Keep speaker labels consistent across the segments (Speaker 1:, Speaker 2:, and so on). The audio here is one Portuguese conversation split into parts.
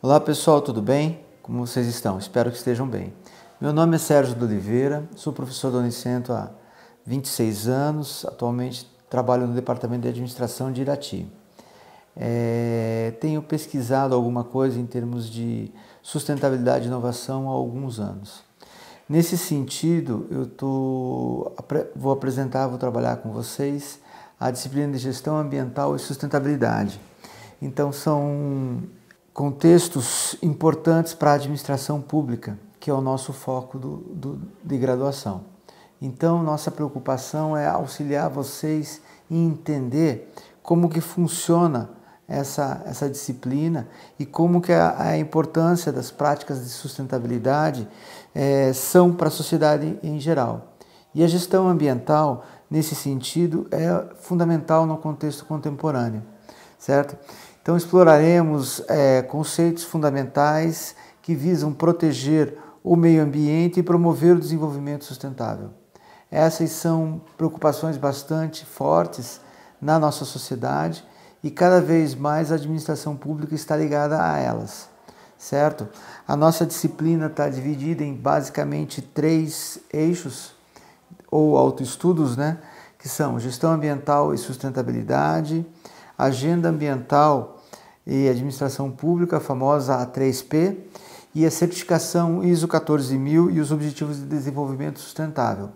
Speaker 1: Olá pessoal, tudo bem? Como vocês estão? Espero que estejam bem. Meu nome é Sérgio de Oliveira, sou professor do Unicentro há 26 anos, atualmente trabalho no Departamento de Administração de Irati. É, tenho pesquisado alguma coisa em termos de sustentabilidade e inovação há alguns anos. Nesse sentido, eu tô, vou apresentar, vou trabalhar com vocês a disciplina de gestão ambiental e sustentabilidade. Então, são contextos importantes para a administração pública, que é o nosso foco do, do, de graduação. Então, nossa preocupação é auxiliar vocês em entender como que funciona essa, essa disciplina e como que a, a importância das práticas de sustentabilidade é, são para a sociedade em geral. E a gestão ambiental, nesse sentido, é fundamental no contexto contemporâneo, certo? Então, exploraremos é, conceitos fundamentais que visam proteger o meio ambiente e promover o desenvolvimento sustentável. Essas são preocupações bastante fortes na nossa sociedade e cada vez mais a administração pública está ligada a elas, certo? A nossa disciplina está dividida em basicamente três eixos ou autoestudos, né? Que são gestão ambiental e sustentabilidade, agenda ambiental e administração pública, a famosa A3P, e a certificação ISO 14000 e os Objetivos de Desenvolvimento Sustentável.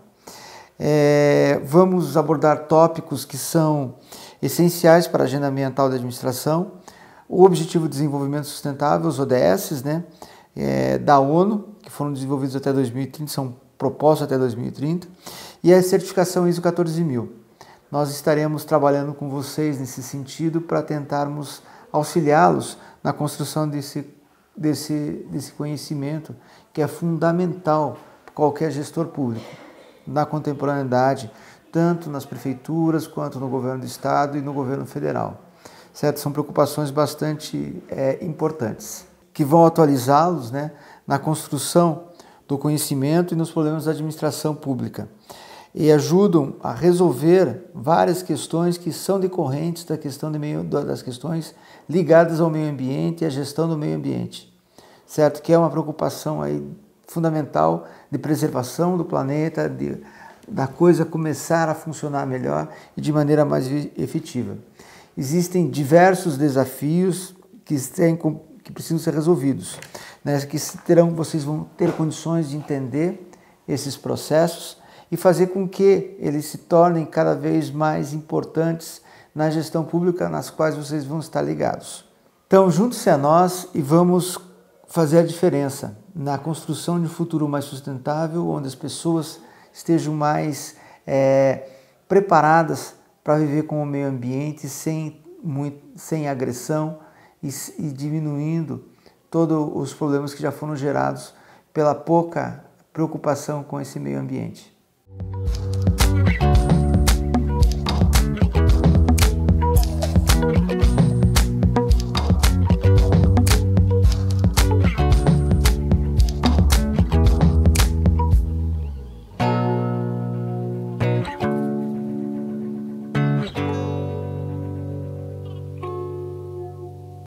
Speaker 1: É, vamos abordar tópicos que são essenciais para a agenda ambiental da administração, o Objetivo de Desenvolvimento Sustentável, os ODS, né, é, da ONU, que foram desenvolvidos até 2030, são propostos até 2030, e a certificação ISO 14000. Nós estaremos trabalhando com vocês nesse sentido para tentarmos auxiliá-los na construção desse, desse, desse conhecimento que é fundamental para qualquer gestor público na contemporaneidade, tanto nas prefeituras quanto no governo do estado e no governo federal. Certo? São preocupações bastante é, importantes que vão atualizá-los né, na construção do conhecimento e nos problemas da administração pública e ajudam a resolver várias questões que são decorrentes da questão de meio, das questões ligadas ao meio ambiente e à gestão do meio ambiente, certo? Que é uma preocupação aí fundamental de preservação do planeta, de, da coisa começar a funcionar melhor e de maneira mais efetiva. Existem diversos desafios que, têm, que precisam ser resolvidos, né? que terão, vocês vão ter condições de entender esses processos e fazer com que eles se tornem cada vez mais importantes na gestão pública, nas quais vocês vão estar ligados. Então, juntos a nós e vamos fazer a diferença na construção de um futuro mais sustentável, onde as pessoas estejam mais é, preparadas para viver com o meio ambiente sem, muito, sem agressão e, e diminuindo todos os problemas que já foram gerados pela pouca preocupação com esse meio ambiente.